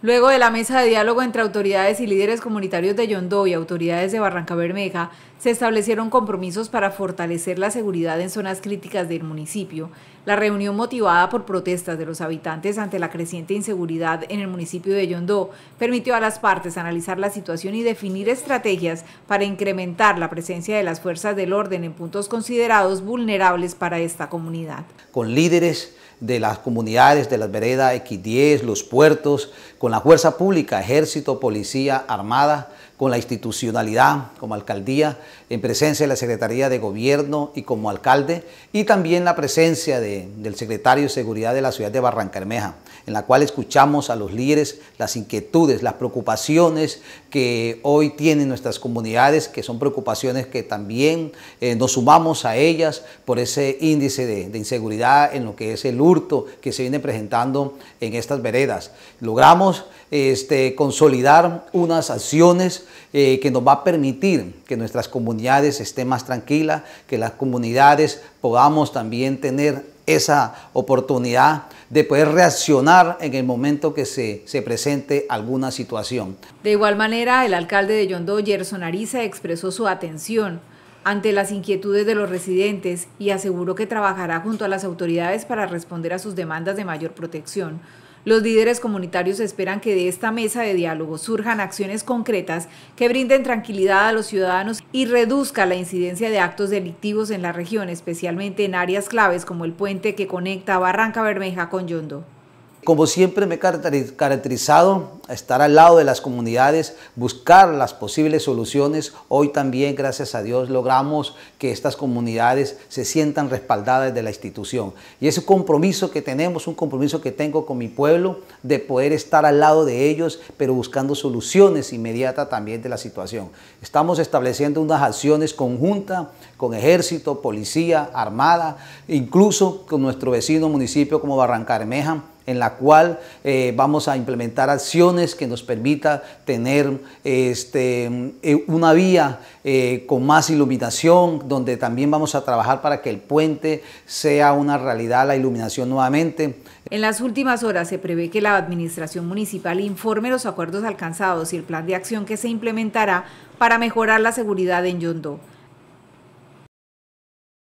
Luego de la mesa de diálogo entre autoridades y líderes comunitarios de Yondó y autoridades de Barranca Bermeja, se establecieron compromisos para fortalecer la seguridad en zonas críticas del municipio. La reunión motivada por protestas de los habitantes ante la creciente inseguridad en el municipio de Yondó permitió a las partes analizar la situación y definir estrategias para incrementar la presencia de las fuerzas del orden en puntos considerados vulnerables para esta comunidad. Con líderes de las comunidades de las veredas X10, los puertos, la fuerza pública, ejército, policía, armada, con la institucionalidad como alcaldía, en presencia de la Secretaría de Gobierno y como alcalde, y también la presencia del secretario de Seguridad de la ciudad de Barranca en la cual escuchamos a los líderes las inquietudes, las preocupaciones que hoy tienen nuestras comunidades, que son preocupaciones que también eh, nos sumamos a ellas por ese índice de, de inseguridad en lo que es el hurto que se viene presentando en estas veredas. Logramos este, consolidar unas acciones eh, que nos va a permitir que nuestras comunidades estén más tranquilas, que las comunidades podamos también tener esa oportunidad de poder reaccionar en el momento que se, presente alguna situación. De igual manera, el alcalde de john Gerson Ariza, expresó su atención ante las inquietudes de los residentes y aseguró que trabajará junto a las autoridades para responder a sus demandas de mayor protección. Los líderes comunitarios esperan que de esta mesa de diálogo surjan acciones concretas que brinden tranquilidad a los ciudadanos y reduzca la incidencia de actos delictivos en la región, especialmente en áreas claves como el puente que conecta Barranca Bermeja con Yondo. Como siempre me he caracterizado estar al lado de las comunidades, buscar las posibles soluciones. Hoy también, gracias a Dios, logramos que estas comunidades se sientan respaldadas de la institución. Y ese compromiso que tenemos, un compromiso que tengo con mi pueblo, de poder estar al lado de ellos, pero buscando soluciones inmediatas también de la situación. Estamos estableciendo unas acciones conjuntas con ejército, policía, armada, incluso con nuestro vecino municipio como Barrancarmeja en la cual eh, vamos a implementar acciones que nos permita tener este, eh, una vía eh, con más iluminación, donde también vamos a trabajar para que el puente sea una realidad, la iluminación nuevamente. En las últimas horas se prevé que la Administración Municipal informe los acuerdos alcanzados y el plan de acción que se implementará para mejorar la seguridad en Yondó.